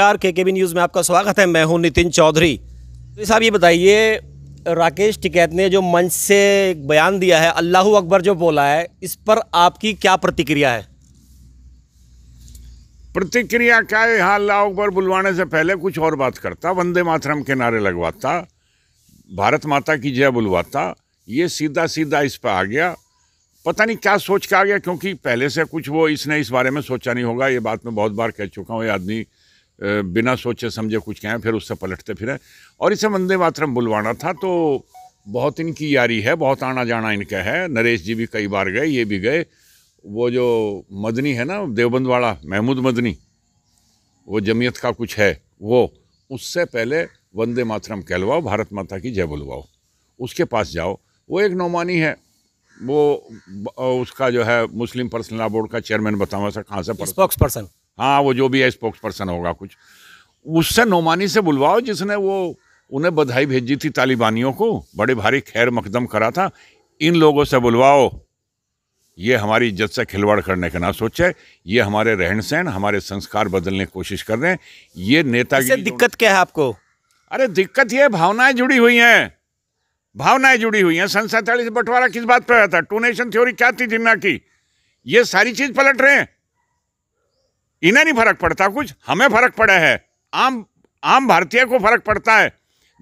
नमस्कार के के बी न्यूज़ में आपका स्वागत है मैं हूं नितिन चौधरी तो साहब ये बताइए राकेश टिकैत ने जो मंच से एक बयान दिया है अल्लाह अकबर जो बोला है इस पर आपकी क्या प्रतिक्रिया है प्रतिक्रिया क्या है यहाँ अल्लाह अकबर बुलवाने से पहले कुछ और बात करता वंदे मातरम के नारे लगवाता भारत माता की जय बुलवाता ये सीधा सीधा इस पर आ गया पता नहीं क्या सोच के आ गया क्योंकि पहले से कुछ वो इसने इस बारे में सोचा नहीं होगा ये बात मैं बहुत बार कह चुका हूँ ये आदमी बिना सोचे समझे कुछ कहें फिर उससे पलटते फिर और इसे वंदे मातरम बुलवाना था तो बहुत इनकी यारी है बहुत आना जाना इनका है नरेश जी भी कई बार गए ये भी गए वो जो मदनी है ना देवबंद वाला महमूद मदनी वो जमीयत का कुछ है वो उससे पहले वंदे मातरम कहलवाओ भारत माता की जय बुलवाओ उसके पास जाओ वो एक नौमानी है वो उसका जो है मुस्लिम पर्सनल बोर्ड का चेयरमैन बताऊँ सर कहाँ से स्पोक्स पर्सन हाँ वो जो भी है स्पोक्स पर्सन होगा कुछ उससे नोमानी से बुलवाओ जिसने वो उन्हें बधाई भेजी थी तालिबानियों को बड़े भारी खैर मकदम करा था इन लोगों से बुलवाओ ये हमारी इज्जत से खिलवाड़ करने का ना सोचे ये हमारे रहन सहन हमारे संस्कार बदलने की कोशिश कर रहे हैं ये नेता दिक्कत क्या है आपको अरे दिक्कत ये भावनाएं जुड़ी हुई हैं भावनाएं जुड़ी हुई हैं सन सैतालीस बंटवारा किस बात पर आया था टू नेशन थ्योरी क्या थी जिन्ना की ये सारी चीज पलट रहे हैं इन्हें नहीं फर्क पड़ता कुछ हमें फर्क पड़ा है आम आम भारतीय को फर्क पड़ता है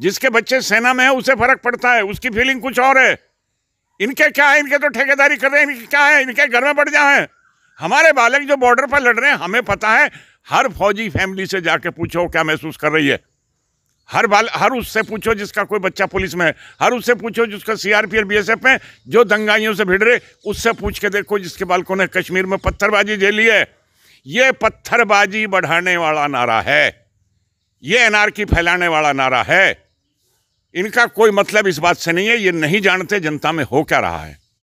जिसके बच्चे सेना में है उसे फर्क पड़ता है उसकी फीलिंग कुछ और है इनके क्या है इनके तो ठेकेदारी कर रहे हैं इनके क्या है इनके घर में बढ़ जाए हमारे बालक जो बॉर्डर पर लड़ रहे हैं हमें पता है हर फौजी फैमिली से जाके पूछो क्या महसूस कर रही है हर बाल हर उससे पूछो जिसका कोई बच्चा पुलिस में है हर उससे पूछो जिसका सीआरपीएफ बीएसएफ में जो दंगाइयों से भिड़ रहे उससे पूछ के देखो जिसके बालकों ने कश्मीर में पत्थरबाजी झेली है ये पत्थरबाजी बढ़ाने वाला नारा है ये एनआरकी फैलाने वाला नारा है इनका कोई मतलब इस बात से नहीं है ये नहीं जानते जनता में हो क्या रहा है